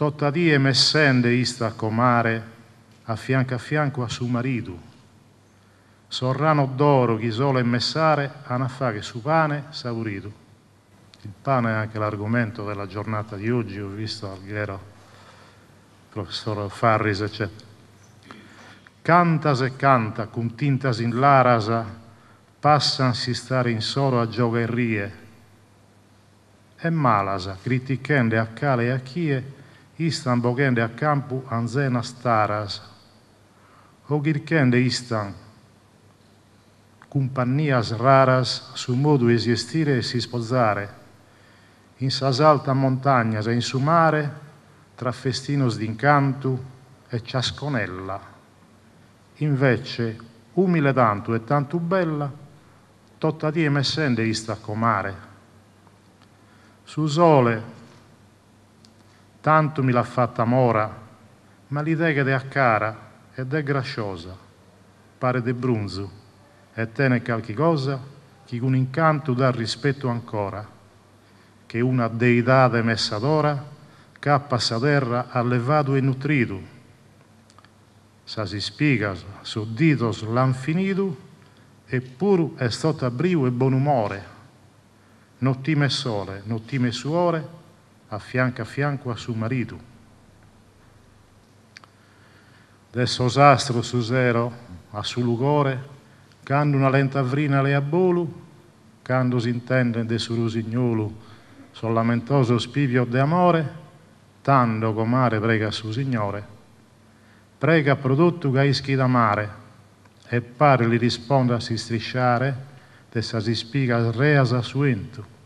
Totadie messende istaco comare a fianco a fianco a suo maridu. Sorrano d'oro, ghisola e messare, hanno anafaghe su pane savuridu. Il pane è anche l'argomento della giornata di oggi, ho visto Alghero, professor Farris, eccetera. Cantas e canta, cum tintas in larasa, passansi stare in solo a giocherie. E malasa, critichende a cale e a chie, Istan bogende a campo anzena staras. Ogirkende istan. Compagnias raras su modo esistire e si sposare. In sasalta montagna e in su mare, tra festinos d'incanto e ciasconella. Invece, umile tanto e tanto bella, totta di emessende ista comare. Su sole tanto mi l'ha fatta mora, ma l'idea che è cara ed è grasciosa, pare de brunzo, e tene qualche cosa che con incanto dà rispetto ancora, che una deità de messa d'ora, cappa sa terra allevato e nutrito, sa si spiega su ditos l'infinito, eppur è stata brio e buon umore, nottime sole, nottime suore, a fianco a fianco a suo marito. Del su zero, a suo lugore, quando una lenta vrina le abbolo, quando si intende de su rusignolo, lamentoso spivio de amore, tanto comare prega suo signore, prega prodotto gaischi da mare, e pare li risponda a si strisciare, tessa si spiga reasa suento.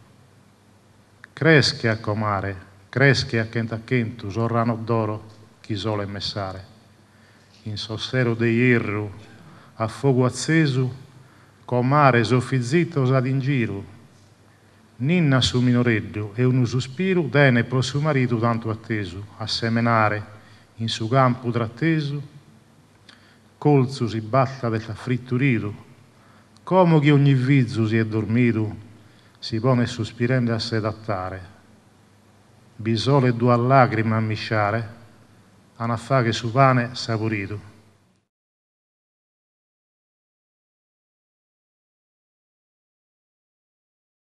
Cresche comare, cresche a chentacchentu, zorrano d'oro, chi chisole messare. In sossero dei irru, a fuoco acceso, comare soffizzitos ad giro. Ninna su minoreddu e un sospiro dene pro suo marito tanto atteso, a semenare, in su campo tratteso, colzu si batta del fritturiru, come che ogni vizzo si è dormito, si pone sospirende a sedattare. Bisole due a lacrime a misciare, anaffa che su pane saporito.